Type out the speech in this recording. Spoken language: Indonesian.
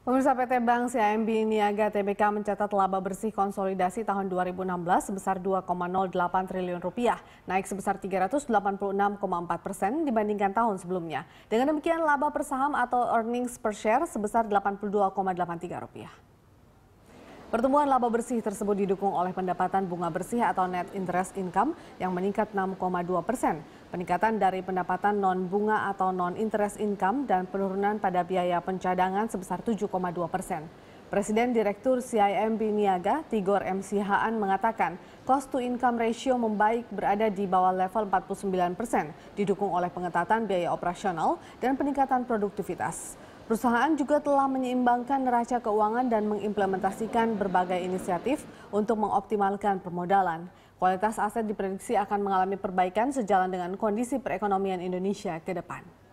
Pemirsa PT Bank CIMB Niaga TBK mencatat laba bersih konsolidasi tahun 2016 sebesar 2,08 triliun rupiah, naik sebesar 386,4 persen dibandingkan tahun sebelumnya. Dengan demikian laba per saham atau earnings per share sebesar 82,83 rupiah. Pertumbuhan laba bersih tersebut didukung oleh pendapatan bunga bersih atau net interest income yang meningkat 6,2 persen. Peningkatan dari pendapatan non-bunga atau non-interest income dan penurunan pada biaya pencadangan sebesar 7,2 persen. Presiden Direktur CIMB Niaga, Tigor M. Sihaan mengatakan, cost to income ratio membaik berada di bawah level 49 persen, didukung oleh pengetatan biaya operasional dan peningkatan produktivitas. Perusahaan juga telah menyeimbangkan neraca keuangan dan mengimplementasikan berbagai inisiatif untuk mengoptimalkan permodalan. Kualitas aset diprediksi akan mengalami perbaikan sejalan dengan kondisi perekonomian Indonesia ke depan.